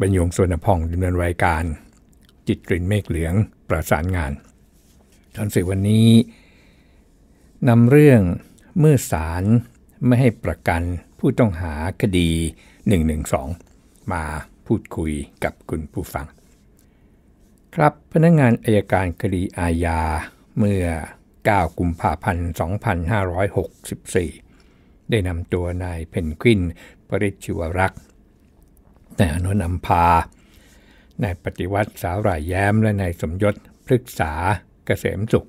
บรรยงสวนพ่องดำเนินรายการจิตกลิ่นเมฆเหลืองประสานงานทอนสื่อวันนี้นำเรื่องเมื่อศาลไม่ให้ประกันผู้ต้องหาคดี 112 มาพูดคุยกับคุณผู้ฟัง ครับพนักงงานอายการคดีอาญาเมื่อ 9กุมภาพันธ์ 2564 ได้นำตัวนายเพนกวินปริชิวรักษ์นายอนุนำพานายปฏิวัติสาวรายแย้ม และนายสมยศพฤกษาเกษมสุข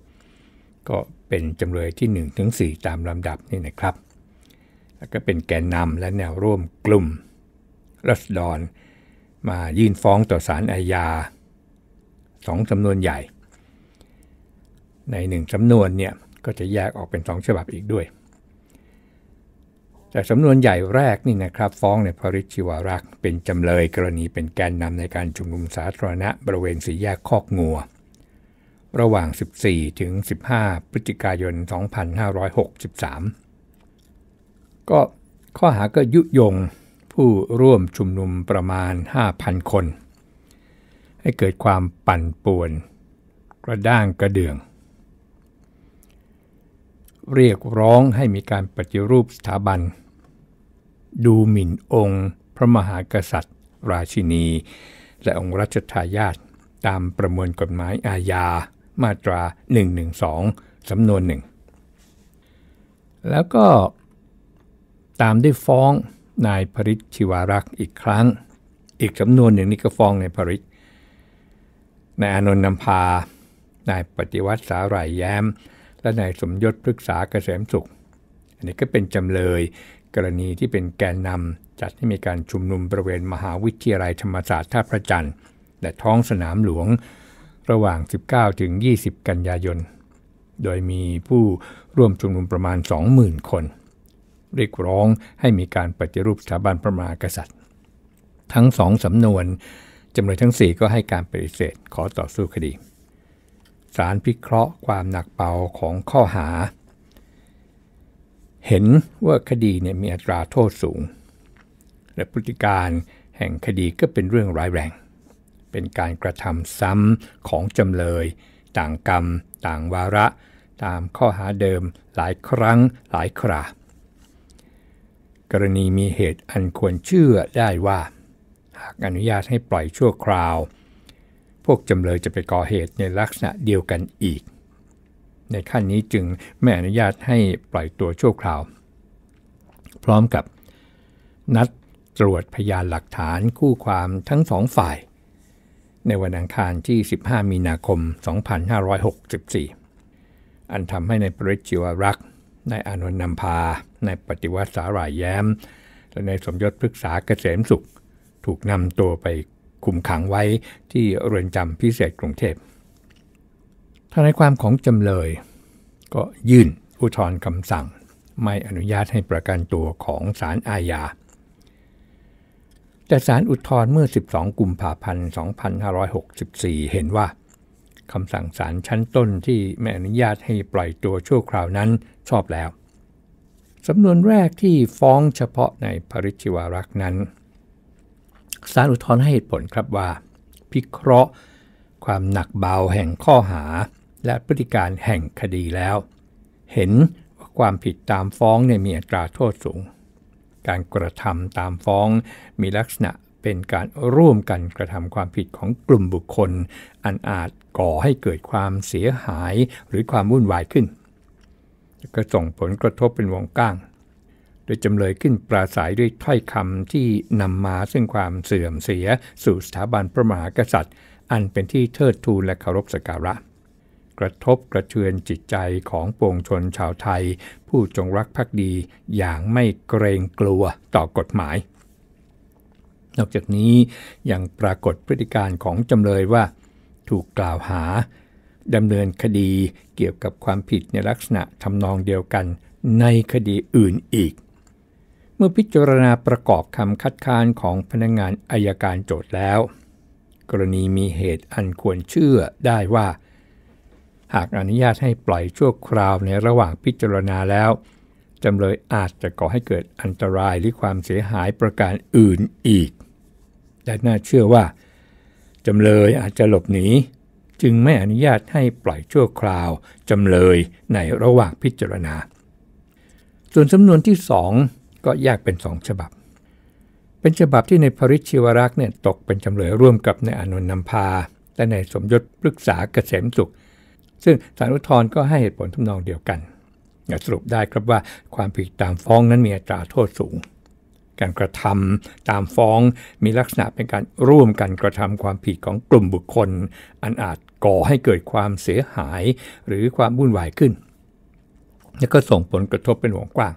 ก็เป็นจำเลยที่ 1 ถึง 4 ตามลำดับนี่นะครับ แล้วก็เป็นแกนนำและแนวร่วมกลุ่มรัศดรมายื่นฟ้องต่อศาลอาญาสองจำนวนใหญ่ ในหนึ่งจำนวนเนี่ย ก็จะแยกออกเป็นสองฉบับอีกด้วยจากสำนวนใหญ่แรกนี่นะครับ ฟ้องในพริชิวารักษ์ เป็นจำเลยกรณีเป็นแกนนำในการชุมนุมสาธารณะบริเวณสีแยกคอกงัว ระหว่าง 14 ถึง 15 พฤศจิกายน 2563 ก็ข้อหาก็ยุยงผู้ร่วมชุมนุมประมาณ 5,000 คน ให้เกิดความปั่นป่วนกระด้างกระเดื่องเรียกร้องให้มีการปฏิรูปสถาบัน ดูหมิ่นองค์ พระมหากษัตริย์ ราชินี และองค์รัชทายาทตามประมวลกฎหมายอาญามาตรา 112สำนวนหนึ่ง แล้วก็ตามได้ฟ้องนายพริชชิวารักษ์อีกครั้ง อีกสำนวนหนึ่งนี่ก็ฟ้องนายพริชนายอนนท์นำพานายปฏิวัติสาหร่ายแย้มและนายสมยศปรึกษาเกษมสุข อันนี้ก็เป็นจำเลยกรณีที่เป็นแกนนำจัดให้มีการชุมนุมบริเวณมหาวิทยาลัยธรรมศาสตร์ท่าพระจันทร์ และท้องสนามหลวงระหว่าง 19 ถึง 20 กันยายน โดยมีผู้ร่วมชุมนุมประมาณ 20,000 คน เรียกร้องให้มีการปฏิรูปสถาบันพระมหากษัตริย์ ทั้งสองสำนวน จำเลยทั้ง 4 ก็ให้การปฏิเสธขอต่อสู้คดีสารพิเคราะห์ความหนักเบาของข้อหา เห็นว่าคดีเนี่ยมีอัตราโทษสูง และพฤติการแห่งคดีก็เป็นเรื่องร้ายแรง เป็นการกระทำซ้ำของจำเลย ต่างกรรมต่างวาระตามข้อหาเดิมหลายครั้งหลายครา กรณีมีเหตุอันควรเชื่อได้ว่า หากอนุญาตให้ปล่อยชั่วคราวพวกจำเลยจะไปก่อเหตุในลักษณะเดียวกันอีก ในขั้นนี้จึงไม่อนุญาตให้ปล่อยตัวชั่วคราว พร้อมกับ นัดตรวจพยานหลักฐานคู่ความทั้งสองฝ่าย ในวันอังคารที่ 15 มีนาคม 2564 อันทำให้ในปริจิวรักษ์นายอนนนันำพานายปฏิวัติสาหรายแย้ม และนายสมยศพฤกษาเกษมสุขถูกนำตัวไปคุมขังไว้ที่เรือนจำพิเศษกรุงเทพทนายความของจำเลย ก็ยื่นอุทธรณ์คำสั่ง ไม่อนุญาตให้ประกันตัวของศาลอาญา แต่ศาลอุทธรณ์เมื่อ 12 กุมภาพันธ์ 2564 เห็นว่าคำสั่งศาลชั้นต้นที่ไม่อนุญาตให้ปล่อยตัวชั่วคราวนั้นชอบแล้วสำนวนแรกที่ฟ้องเฉพาะในภริชิวารักษ์นั้นสารอุทธรณ์ให้เหตุผลครับว่าพิเคราะห์ความหนักเบาแห่งข้อหาและพฤติการแห่งคดีแล้ว เห็นว่าความผิดตามฟ้องเนี่ยมีอัตราโทษสูง การกระทำตามฟ้องมีลักษณะเป็นการร่วมกันกระทำความผิดของกลุ่มบุคคล อันอาจก่อให้เกิดความเสียหายหรือความวุ่นวายขึ้นก็ส่งผลกระทบเป็นวงกว้างดยจำเลยขึ้นปราศัยด้วยถ้อยคำที่นำมาซึ่งความเสื่อมเสียสู่สถาบันพระมหากษัตริย์ อันเป็นที่เทิดทูนและเคารพสักการะ กระทบกระเทือนจิตใจของปวงชนชาวไทยผู้จงรักภักดีอย่างไม่เกรงกลัวต่อกฎหมาย นอกจากนี้ยังปรากฏพฤติการของจำเลยว่า ถูกกล่าวหา ดำเนินคดีเกี่ยวกับความผิดในลักษณะทำนองเดียวกันในคดีอื่นอีกเมื่อพิจารณาประกอบคำคัดค้านของพนักงานอายการโจทย์แล้ว กรณีมีเหตุอันควรเชื่อได้ว่า หากอนุญาตให้ปล่อยชั่วคราวในระหว่างพิจารณาแล้ว จำเลยอาจจะก่อให้เกิดอันตรายหรือความเสียหายประการอื่นอีก และน่าเชื่อว่า จำเลยอาจจะหลบหนี จึงไม่อนุญาตให้ปล่อยชั่วคราวจำเลยในระหว่างพิจารณา ส่วนสำนวนที่สองก็แยกเป็นสองฉบับ เป็นฉบับที่ในพริชีวรักษ์เนี่ยตกเป็นจำเลยร่วมกับในอนุนนำพาและในสมยศปรึกษาเกษมสุข ซึ่งสารุทธรก็ให้เหตุผลทานองเดียวกันสรุปได้ครับว่าความผิดตามฟ้องนั้นมีอัตราโทษสูง การกระทำตามฟ้องมีลักษณะเป็นการร่วมกันกระทำความผิดของกลุ่มบุคคล อันอาจก่อให้เกิดความเสียหายหรือความวุ่นวายขึ้น และก็ส่งผลกระทบเป็นวงกว้าง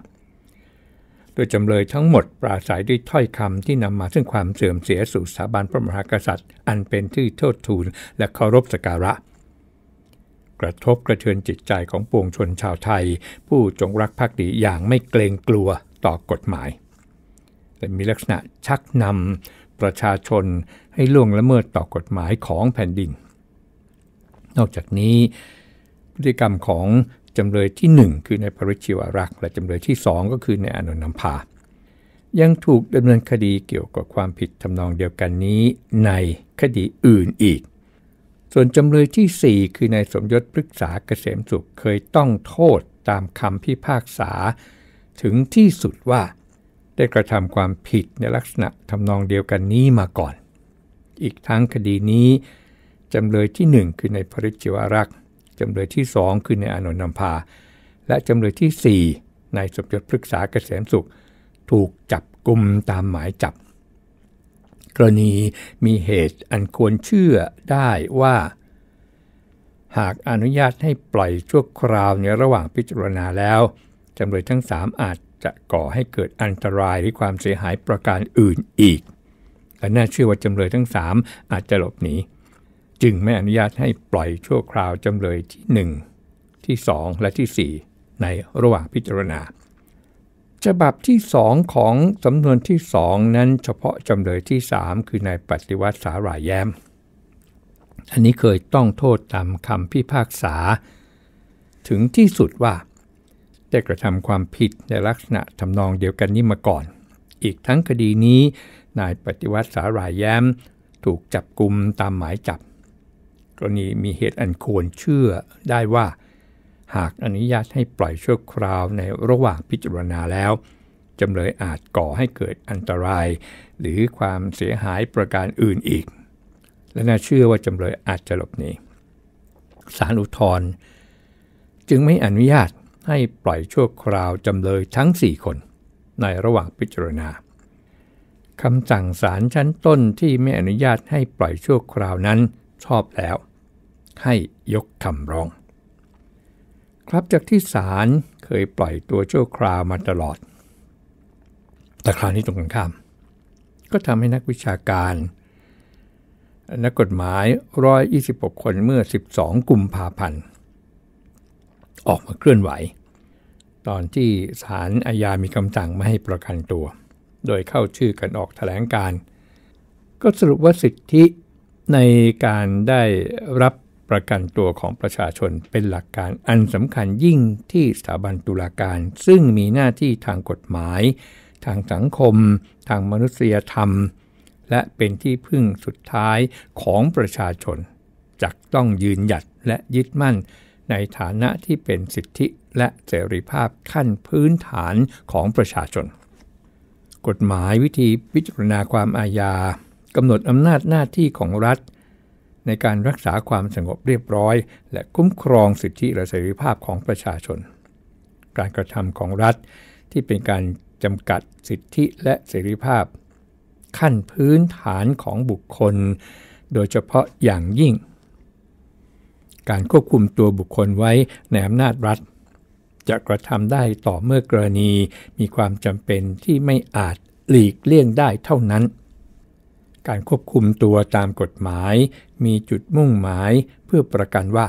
โดยจำเลยทั้งหมดปราศัยด้วยถ้อยคำที่นำมาซึ่งความเสื่อมเสียสู่สถาบันพระมหากษัตริย์ อันเป็นที่โทษทูลและเคารพสักการะ กระทบกระเทือนจิตใจของปวงชนชาวไทย ผู้จงรักภักดีอย่างไม่เกรงกลัวต่อกฎหมาย และมีลักษณะชักนำประชาชนให้ล่วงละเมิดต่อกฎหมายของแผ่นดิน นอกจากนี้ พฤติกรรมของจำเลยที่ 1 คือในปริชิวรักษ์ และจำเลยที่ 2 ก็คือในอนุนัมภายังถูกดำเนินคดีเกี่ยวกับความผิดทำนองเดียวกันนี้ในคดีอื่นอีก ส่วนจำเลยที่ 4 คือในสมยศปรึกษาเกษมสุขเคยต้องโทษตามคำพิพากษา ถึงที่สุดว่า ได้กระทำความผิดในลักษณะทำนองเดียวกันนี้มาก่อน อีกทั้งคดีนี้จำเลยที่ 1 คือในพริจิวรักษ์จำเลยที่สองคือนายอานนท์นำพาและจำเลยที่ส่นายสมยศพฤกษาเกษมสุข ถูกจับกลุ่มตามหมายจับ กรณีมีเหตุอันควรเชื่อได้ว่า หากอนุญาตให้ปล่อยชั่วคราวในระหว่างพิจารณาแล้ว จำเลยทั้งสามอาจจะก่อให้เกิดอันตราย หรือความเสียหายประการอื่นอีกและน่าเชื่อว่าจำเลยทั้งสามอาจจะหลบหนีจึงไม่อนุญาตให้ปล่อยชั่วคราวจำเลยที่ 1 ที่ 2 และที่ 4 ในระหว่างพิจารณาฉบับที่ 2 ของสำนวนที่ 2 นั้นเฉพาะจำเลยที่ 3 คือนายปฏิวัติสาหร่ายแย้ม อันนี้เคยต้องโทษตามคำพิพากษา ถึงที่สุดว่า ได้กระทำความผิดในลักษณะทำนองเดียวกันนี้มาก่อน อีกทั้งคดีนี้นายปฏิวัติสาหร่ายแย้ม ถูกจับกลุมตามหมายจับกรณีมีเหตุอันควรเชื่อได้ว่า หากอนุญาตให้ปล่อยชั่วคราวในระหว่างพิจารณาแล้วจำเลยอาจก่อให้เกิดอันตราย หรือความเสียหายประการอื่นอีก และน่าเชื่อว่าจำเลยอาจจะหลบหนีสารอุทธรจึงไม่อนุญาตให้ปล่อยชั่วคราวจำเลยทั้ง 4 คน ในระหว่างพิจารณาคำสั่งสารชั้นต้นที่ไม่อนุญาตให้ปล่อยชั่วคราวนั้นชอบแล้วให้ยกคำร้อง ครับจากที่ศาลเคยปล่อยตัวชั่วคราวมาตลอด แต่คราวนี้ตรงกันข้าม ก็ทำให้นักวิชาการ นักกฎหมาย 126 คนเมื่อ 12กุมภาพันธ์ออกมาเคลื่อนไหว ตอนที่ศาลอาญามีคำสั่งไม่ให้ประกันตัว โดยเข้าชื่อกันออกแถลงการ ก็สรุปว่าสิทธิในการได้รับประกันตัวของประชาชนเป็นหลักการอันสำคัญยิ่งที่สถาบันตุลาการซึ่งมีหน้าที่ทางกฎหมาย ทางสังคม ทางมนุษยธรรม และเป็นที่พึ่งสุดท้ายของประชาชนจักต้องยืนหยัดและยึดมั่น ในฐานะที่เป็นสิทธิและเสรีภาพขั้นพื้นฐานของประชาชน กฎหมายวิธีพิจารณาความอาญากำหนดอำนาจหน้าที่ของรัฐ ในการรักษาความสงบเรียบร้อยและคุ้มครองสิทธิและเสรีภาพของประชาชน การกระทำของรัฐที่เป็นการจำกัดสิทธิและเสรีภาพ ขั้นพื้นฐานของบุคคล โดยเฉพาะอย่างยิ่ง การควบคุมตัวบุคคลไว้ในอำนาจรัฐ จะกระทำได้ต่อเมื่อกรณีมีความจำเป็นที่ไม่อาจหลีกเลี่ยงได้เท่านั้นการควบคุมตัวตามกฎหมาย มีจุดมุ่งหมายเพื่อประกันว่า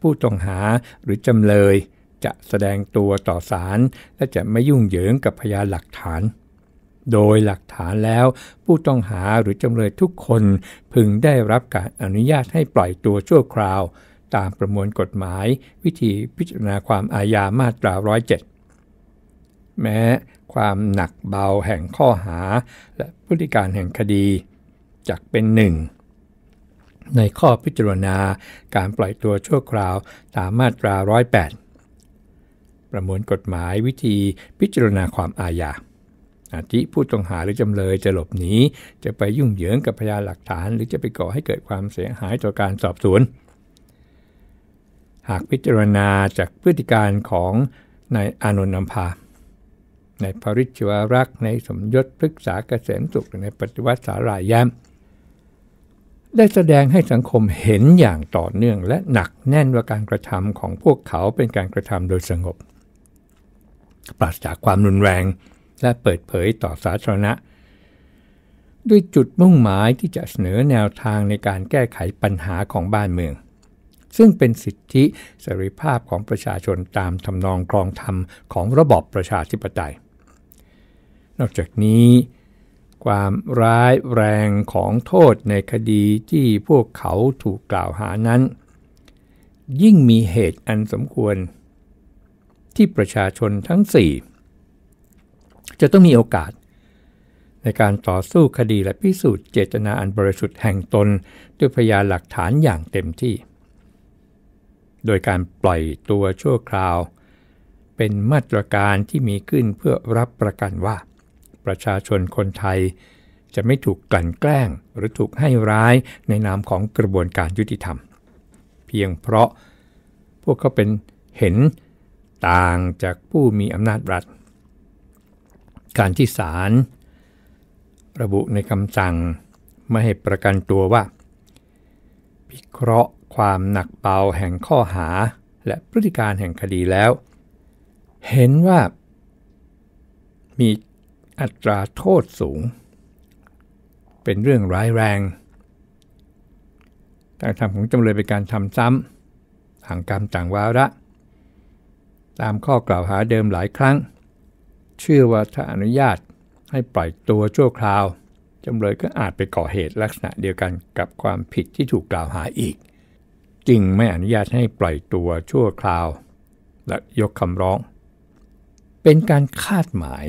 ผู้ต้องหาหรือจำเลยจะแสดงตัวต่อศาลและจะไม่ยุ่งเหยิงกับพยานหลักฐาน โดยหลักฐานแล้ว ผู้ต้องหาหรือจำเลยทุกคนพึงได้รับการอนุญาตให้ปล่อยตัวชั่วคราว ตามประมวลกฎหมาย วิธีพิจารณาความอาญามาตรา107 แม้ความหนักเบาแห่งข้อหา และพฤติการแห่งคดีจักเป็นหนึ่งในข้อพิจารณาการปล่อยตัวชั่วคราว ตามมาตรา108 ประมวลกฎหมายวิธีพิจารณาความอาญา อาทิผู้ต้องหาหรือจำเลยจะหลบหนีจะไปยุ่งเหยิงกับพยานหลักฐาน หรือจะไปก่อให้เกิดความเสียหายต่อการสอบสวน หากพิจารณาจากพฤติการของนายอานนท์นำพาในพริชวรักษ์ ในสมยศพฤกษาเกษมสุขในปฏิวัติสารายแย้มได้แสดงให้สังคมเห็นอย่างต่อเนื่อง และหนักแน่นว่าการกระทำของพวกเขาเป็นการกระทำโดยสงบ ปราศจากความรุนแรงและเปิดเผยต่อสาธารณะ ด้วยจุดมุ่งหมายที่จะเสนอแนวทางในการแก้ไขปัญหาของบ้านเมือง ซึ่งเป็นสิทธิเสรีภาพของประชาชนตามทำนองครองธรรมของระบอบประชาธิปไตย นอกจากนี้ความร้ายแรงของโทษในคดีที่พวกเขาถูกกล่าวหานั้น ยิ่งมีเหตุอันสมควรที่ประชาชนทั้งสี่จะต้องมีโอกาสในการต่อสู้คดีและพิสูจน์เจตนาอันบริสุทธิ์แห่งตนด้วยพยานหลักฐานอย่างเต็มที่ โดยการปล่อยตัวชั่วคราวเป็นมาตรการที่มีขึ้นเพื่อรับประกันว่าประชาชนคนไทยจะไม่ถูกกลั่นแกล้งหรือถูกให้ร้ายในนามของกระบวนการยุติธรรม เพียงเพราะพวกเขาเป็นเห็นต่างจากผู้มีอำนาจรัฐการที่ศาลระบุในคำสั่งไม่ให้ประกันตัวว่าพิเคราะห์ความหนักเบาแห่งข้อหาและพฤติการแห่งคดีแล้ว เห็นว่ามีอัตราโทษสูงเป็นเรื่องร้ายแรง การทำของจำเลยเป็นการทำซ้ำห่างกรรมต่างวาระ ตามข้อกล่าวหาเดิมหลายครั้ง เชื่อว่าถ้าอนุญาตให้ปล่อยตัวชั่วคราวจำเลยก็อาจไปก่อเหตุ ลักษณะเดียวกันกับความผิดที่ถูกกล่าวหาอีกจึงไม่อนุญาตให้ปล่อยตัวชั่วคราวและยกคำร้อง เป็นการคาดหมาย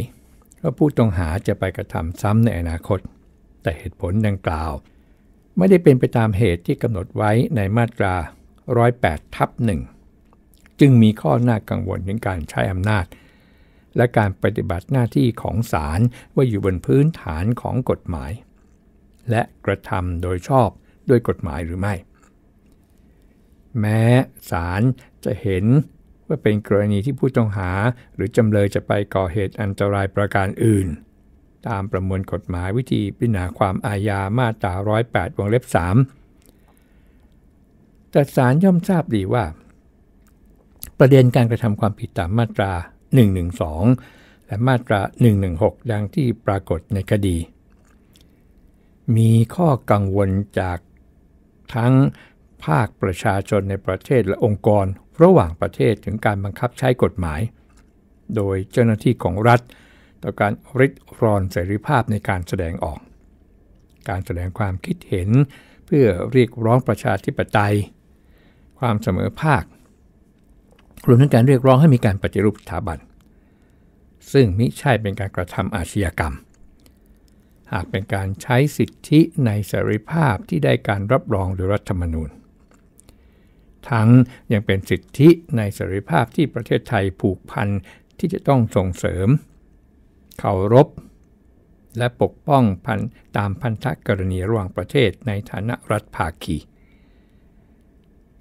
ว่าผู้ต้องหาจะไปกระทำซ้ำในอนาคต แต่เหตุผลดังกล่าว ไม่ได้เป็นไปตามเหตุที่กำหนดไว้ในมาตรา 108ทับหนึ่ง จึงมีข้อน่ากังวลถึงการใช้อำนาจ และการปฏิบัติหน้าที่ของศาลว่าอยู่บนพื้นฐานของกฎหมาย และกระทำโดยชอบด้วยกฎหมายหรือไม่ แม้ศาลจะเห็น่อเป็นกรณีที่ผู้ต้องหาหรือจำเลยจะไปก่อเหตุอันตรายประการอื่น ตามประมวลกฎหมายวิธีพิจารณาความอาญามาตรา 108 วงเล็บ3แต่ศาลย่อมทราบดีว่า ประเด็นการกระทำความผิดตามมาตรา 112 และมาตรา 116 ดังที่ปรากฏในคดี มีข้อกังวลจากทั้งภาคประชาชนในประเทศและองค์กรระหว่างประเทศถึงการบังคับใช้กฎหมาย โดยเจ้าหน้าที่ของรัฐ ต่อการริดรอนเสรีภาพในการแสดงออก การแสดงความคิดเห็นเพื่อเรียกร้องประชาธิปไตย ความเสมอภาครวมทั้งการเรียกร้องให้มีการปฏิรูปสถาบันซึ่งมิใช่เป็นการกระทำอาชญากรรม หากเป็นการใช้สิทธิในเสรีภาพที่ได้การรับรองโดยรัฐธรรมนูญทั้งยังเป็นสิทธิในเสรีภาพที่ประเทศไทยผูกพันที่จะต้องส่งเสริมเคารพและปกป้องพันตามพันธกรณีระหว่างประเทศในฐานะรัฐภาคี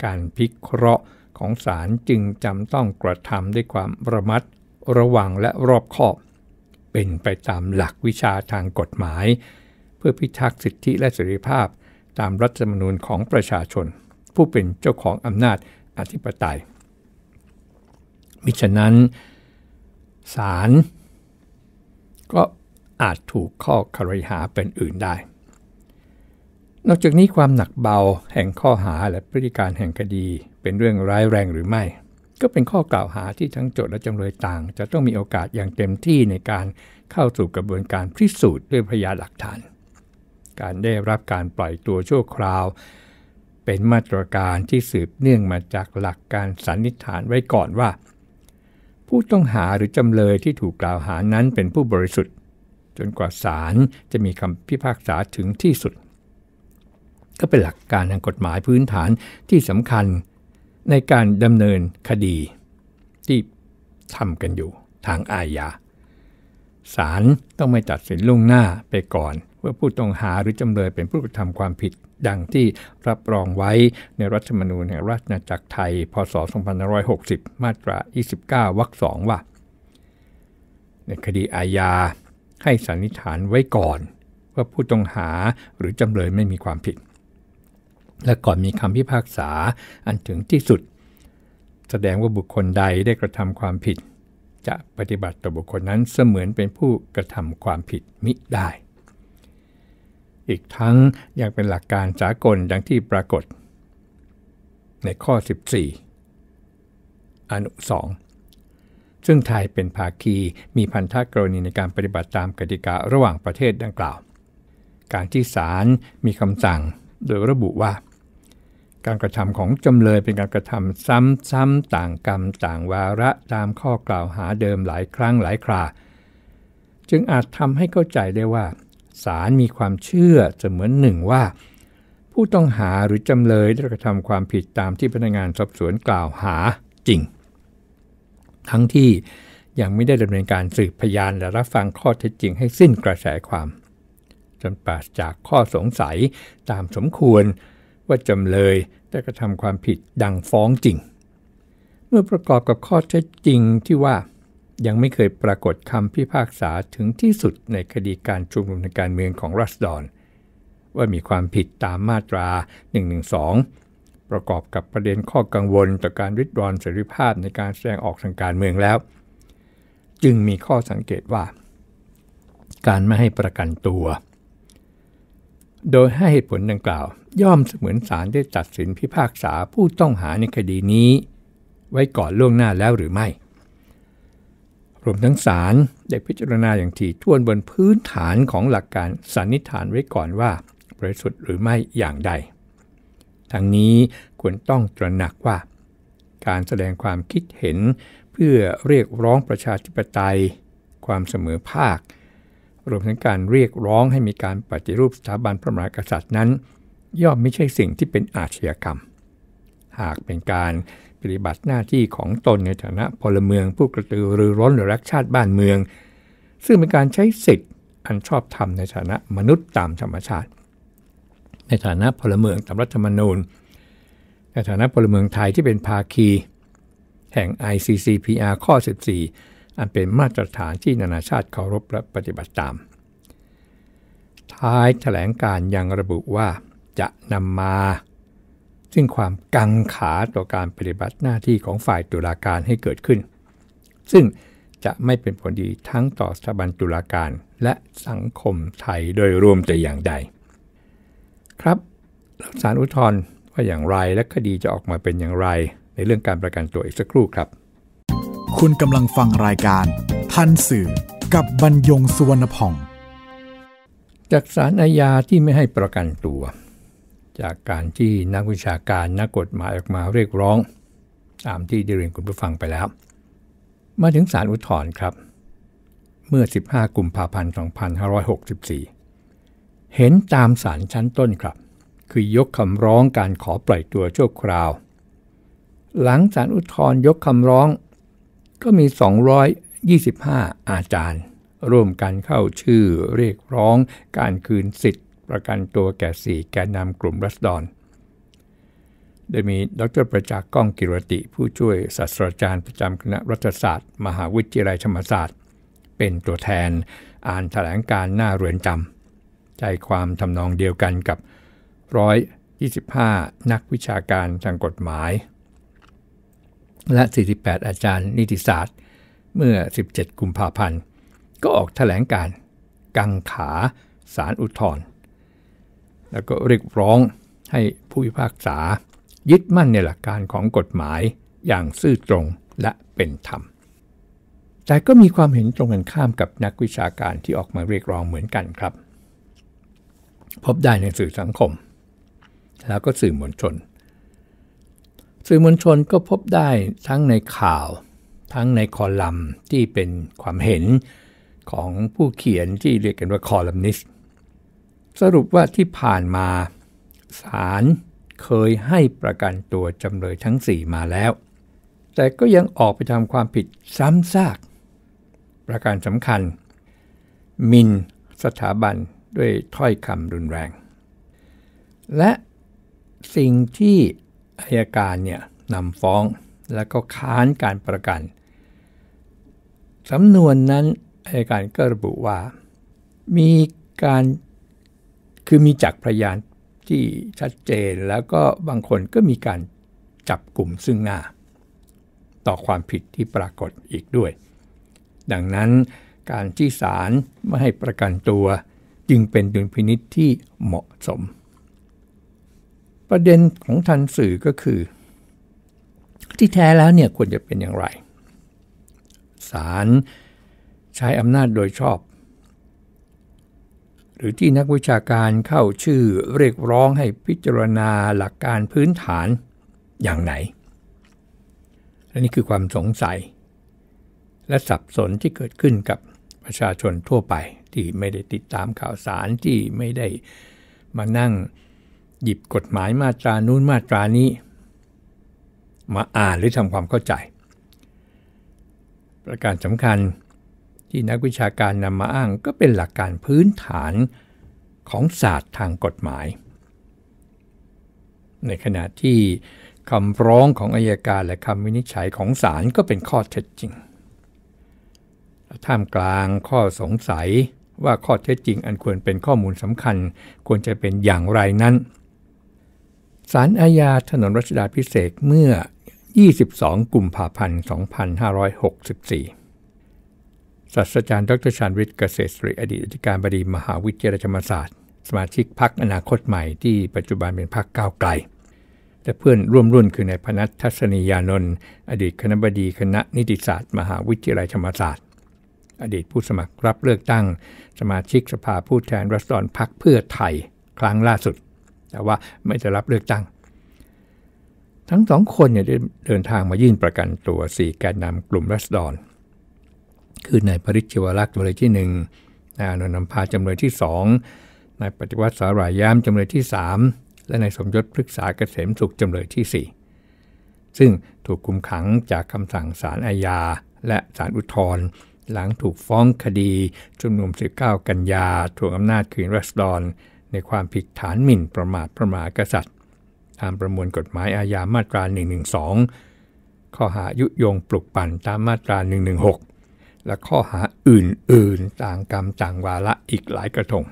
การพิเคราะห์ของศาลจึงจำต้องกระทำด้วยความระมัดระวังและรอบคอบ เป็นไปตามหลักวิชาทางกฎหมาย เพื่อพิทักษ์สิทธิและเสรีภาพตามรัฐธรรมนูญของประชาชนผู้เป็นเจ้าของอำนาจอธิปไตยมิฉะนั้นศาลก็อาจถูกข้อคารหาเป็นอื่นได้ นอกจากนี้ความหนักเบาแห่งข้อหาและพฤติการแห่งคดีเป็นเรื่องร้ายแรงหรือไม่ ก็เป็นข้อกล่าวหาที่ทั้งโจทและจำเลยต่าง จะต้องมีโอกาสอย่างเต็มที่ในการเข้าสู่กระบวนการพิสูจน์ด้วยพยานหลักฐาน การได้รับการปล่อยตัวชั่วคราวเป็นมาตรการที่สืบเนื่องมาจากหลักการสันนิษฐานไว้ก่อนว่า ผู้ต้องหาหรือจำเลยที่ถูกกล่าวหานั้นเป็นผู้บริสุทธิ์ จนกว่าศาลจะมีคำพิพากษาถึงที่สุด ก็เป็นหลักการทางกฎหมายพื้นฐานที่สำคัญในการดำเนินคดี ที่ทำกันอยู่ทางอาญาศาลต้องไม่ตัดสินล่วงหน้าไปก่อนเมื่อผู้ต้องหาหรือจำเลยเป็นผู้กระทำความผิด ดังที่รับรองไว้ในรัฐธรรมนูญแห่งราชอาณาจักรไทย พศ 2560 มาตรา29วรรค2ว่าในคดีอาญา ให้สันนิษฐานไว้ก่อน ว่าผู้ต้องหาหรือจำเลยไม่มีความผิด และก่อนมีคำพิพากษาอันถึงที่สุด แสดงว่าบุคคลใดได้กระทำความผิด จะปฏิบัติต่อบุคคลนั้นเสมือนเป็นผู้กระทำความผิดมิได้อีกทั้งยังเป็นหลักการสากลดังที่ปรากฏ ในข้อ 14 อนุ 2 ซึ่งไทยเป็นภาคีมีพันธะกรณีในการปฏิบัติตามกติการะหว่างประเทศดังกล่าว การที่ศาลมีคำสั่ง โดยระบุว่า การกระทำของจำเลยเป็นการกระทำซ้ำๆต่างกรรมต่างวาระตามข้อกล่าวหาเดิมหลายครั้งหลายครา จึงอาจทำให้เข้าใจได้ว่าศาลมีความเชื่อเสมือนหนึ่งว่า ผู้ต้องหาหรือจำเลย ได้กระทำความผิดตามที่พนักงานสอบสวนกล่าวหาจริง ทั้งที่ยังไม่ได้ดำเนินการสืบพยานและรับฟังข้อเท็จจริงให้สิ้นกระแสความจนปราศจากข้อสงสัยตามสมควรว่าจำเลยได้กระทำความผิดดังฟ้องจริง เมื่อประกอบกับข้อเท็จจริงที่ว่ายังไม่เคยปรากฏคำพิพากษาถึงที่สุดในคดีการชุมนุมในการเมืองของรัสดอนว่ามีความผิดตามมาตรา 112 ประกอบกับประเด็นข้อกังวลต่อการริดรอนเสรีภาพในการแสดงออกทางการเมืองแล้ว จึงมีข้อสังเกตว่า การไม่ให้ประกันตัว โดยให้เหตุผลดังกล่าว ย่อมเสมือนศาลได้ตัดสินพิพากษาผู้ต้องหาในคดีนี้ ไว้ก่อนล่วงหน้าแล้วหรือไม่รวมทั้งสารได้พิจารณาอย่างถี่ถ้วนบนพื้นฐานของหลักการสันนิษฐานไว้ก่อนว่าบริสุทธิ์หรือไม่อย่างใด ทั้งนี้ควรต้องตระหนักว่าการแสดงความคิดเห็นเพื่อเรียกร้องประชาธิปไตย ความเสมอภาค รวมทั้งการเรียกร้องให้มีการปฏิรูปสถาบันพระมหากษัตริย์นั้นย่อมไม่ใช่สิ่งที่เป็นอาชญากรรม หากเป็นการปฏิบัติหน้าที่ของตนในฐานะพลเมืองผู้กระตือรือร้นหรือรักชาติบ้านเมือง ซึ่งเป็นการใช้สิทธิ์อันชอบธรรมในฐานะมนุษย์ตามธรรมชาติ ในฐานะพลเมืองตามรัฐธรรมนูญ ในฐานะพลเมืองไทยที่เป็นภาคี แห่ง ICCPR ข้อ 14 อันเป็นมาตรฐานที่นานาชาติเคารพและปฏิบัติตาม ท้ายถแถลงการยังระบุว่าจะนำมาซึ่งความกังขาต่อการปฏิบัติหน้าที่ของฝ่ายตุลาการให้เกิดขึ้น ซึ่งจะไม่เป็นผลดีทั้งต่อสถาบันตุลาการและสังคมไทยโดยรวมแต่อย่างใด ครับสารอุทธรณ์ว่าอย่างไรและคดีจะออกมาเป็นอย่างไรในเรื่องการประกันตัวอีกสักครู่ครับ คุณกำลังฟังรายการทันสื่อ กับบรรยงสุวรรณพ่องจากสารอาญาที่ไม่ให้ประกันตัวจากการที่นักวิชาการ นักกฎหมายออกมาเรียกร้อง ตามที่ได้เรียนคุณผู้ฟังไปแล้ว มาถึงศาลอุทธรณ์ครับ เมื่อ 15 กุมภาพันธ์ 2564 เห็นตามศาลชั้นต้นครับ คือยกคำร้องการขอปล่อยตัวชั่วคราว หลังศาลอุทธรณ์ยกคำร้องก็มี 225 อาจารย์ ร่วมกันเข้าชื่อเรียกร้องการคืนสิทธิประกันตัวแก่ 4 แกนนำกลุ่มรัศดรโดยมีดรประจักษ์ก้องกิรติ ผู้ช่วยศาสตราจารย์ประจำคณะรัฐศาสตร์ มหาวิทยาลัยธรรมศาสตร์ เป็นตัวแทนอ่านถแถลงการหน้าเรือนจำใจความทำนองเดียวกันกับร้อย25 นักวิชาการทางกฎหมาย และ 48 อาจารย์นิติศาสตร์ เมื่อ 17 กุมภาพันธ์ก็ออกถแถลงการกังขาสารอุทธรแล้วก็เรียกร้องให้ผู้พิพากษายึดมั่นในหลักการของกฎหมายอย่างซื่อตรงและเป็นธรรม แต่ก็มีความเห็นตรงกันข้ามกับนักวิชาการที่ออกมาเรียกร้องเหมือนกันครับ พบได้ในสื่อสังคม แล้วก็สื่อมวลชน สื่อมวลชนก็พบได้ทั้งในข่าวทั้งในคอลัมน์ที่เป็นความเห็นของผู้เขียนที่เรียกกันว่าคอลัมนิสต์สรุปว่าที่ผ่านมาศาลเคยให้ประกันตัวจำเลยทั้ง 4 มาแล้ว แต่ก็ยังออกไปทำความผิดซ้ำซาก ประการสำคัญ มินสถาบันด้วยถ้อยคำรุนแรง และสิ่งที่อายการเนี่ยนำฟ้องแล้วก็ค้านการประกัน สำนวนนั้นอายการก็ระบุว่ามีการคือมีจักพยานที่ชัดเจนแล้วก็บางคนก็มีการจับกลุ่มซึ่งหน้า ต่อความผิดที่ปรากฏอีกด้วย ดังนั้นการที่ศาลไม่ให้ประกันตัวจึงเป็นดุลพินิษที่เหมาะสม ประเด็นของทันสื่อก็คือ ที่แท้แล้วเนี่ยควรจะเป็นอย่างไรศาลใช้อำนาจโดยชอบหรือที่นักวิชาการเข้าชื่อเรียกร้องให้พิจารณาหลักการพื้นฐานอย่างไหนและนี่คือความสงสัยและสับสนที่เกิดขึ้นกับประชาชนทั่วไปที่ไม่ได้ติดตามข่าวสารที่ไม่ได้มานั่งหยิบกฎหมายมาตรานู้นมาตรานี้ มาอ่านหรือทำความเข้าใจ ประการสำคัญที่นักวิชาการนำมาอ้างก็เป็นหลักการพื้นฐานของศาสตร์ทางกฎหมาย ในขณะที่คำร้องของอายการและคำวินิจฉัยของศาลก็เป็นข้อเท็จจริง ท่ามกลางข้อสงสัยว่าข้อเท็จจริงอันควรเป็นข้อมูลสำคัญควรจะเป็นอย่างไรนั้น ศาลอาญาถนนรัชดาพิเศษเมื่อ 22กุมภาพันธ์2564ศาสตราจารย์ดรชานวิทย์เกษตรศรีอดีตอธิการบดีมหาวิทยาลัยธรรมศาสตร์ สมาชิกพรรคอนาคตใหม่ที่ปัจจุบันเป็นพรรคก้าวไกลและเพื่อนร่วมรุ่นคือนายพนัททัศนียานนท์อดีตคณะบดีคณะนิติศาสตร์มหาวิทยาลัยธรรมศาสตร์ อดีตผู้สมัครรับเลือกตั้ง สมาชิกสภาผู้แทนรัศดรพรรคเพื่อไทยครั้งล่าสุด แต่ว่าไม่จะรับเลือกตั้ง ทั้งสองคนเนี่ยเดินทางมายื่นประกันตัว4แกนนำกลุ่มรัศดรขึ้นในปริชวรักษ์จำเลยที่1นึ่งนนทนพาจำเลยที่2นในปฏิวัติสารายามจำเลยที่ 3 และในสมยศพฤกษาเกษมสุขจำเลยที่ 4 ซึ่งถูกคุมขังจากคำสั่งศาลอาญาและศาลอุทธรณ์หลังถูกฟ้องคดีชุมนุม19 กันยาถ่วงอำนาจคืนรัศดรในความผิดฐานหมิ่นประมาทพระมหากษัตริย์ตามประมวลกฎหมายอาญามาตรา 112 ข้อหายุยงปลุกปั่นตามมาตรา 116และข้อหาอื่นๆ ต่างกรรมต่างวาระอีกหลายกระทง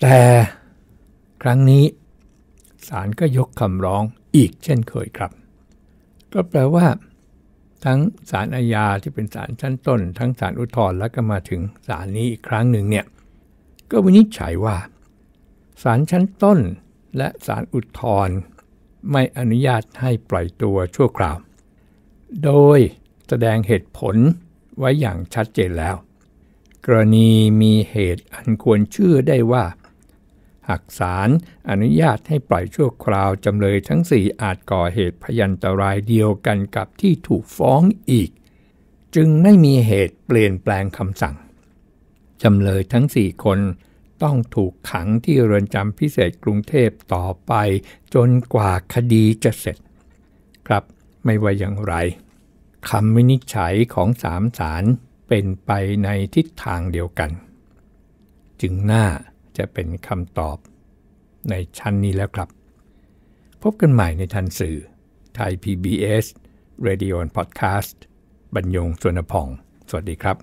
แต่ครั้งนี้ศาลก็ยกคำร้องอีกเช่นเคยครับ ก็แปลว่า ทั้งศาลอาญาที่เป็นศาลชั้นต้น ทั้งศาลอุทธรณ์แล้วก็มาถึงศาลนี้อีกครั้งหนึ่งเนี่ย ก็วินิจฉัยว่าศาลชั้นต้น และศาลอุทธรณ์ไม่อนุญาตให้ปล่อยตัวชั่วคราว โดยแสดงเหตุผลไว้อย่างชัดเจนแล้ว กรณีมีเหตุอันควรเชื่อได้ว่าหากศาลอนุญาตให้ปล่อยชั่วคราวจำเลยทั้งสี่อาจก่อเหตุพยันตรายเดียวกันกับที่ถูกฟ้องอีก จึงไม่มีเหตุเปลี่ยนแปลงคำสั่งจำเลยทั้งสี่คนต้องถูกขังที่เรือนจำพิเศษกรุงเทพต่อไปจนกว่าคดีจะเสร็จ ครับไม่ว่าอย่างไรคำวินิจฉัยของสามศาลเป็นไปในทิศทางเดียวกัน จึงน่าจะเป็นคำตอบในชั้นนี้แล้วครับ พบกันใหม่ในทันสื่อไทย PBS Radio and Podcast บรรยงสวนพอง สวัสดีครับ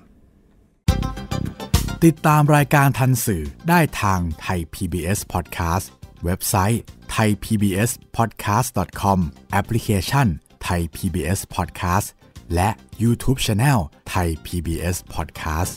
ติดตามรายการทันสื่อได้ทางไทย PBS Podcast เว็บไซต์ thaipbspodcast.com แอปพลิเคชัน Thai PBS Podcast และ YouTube Channel ไทย PBS Podcast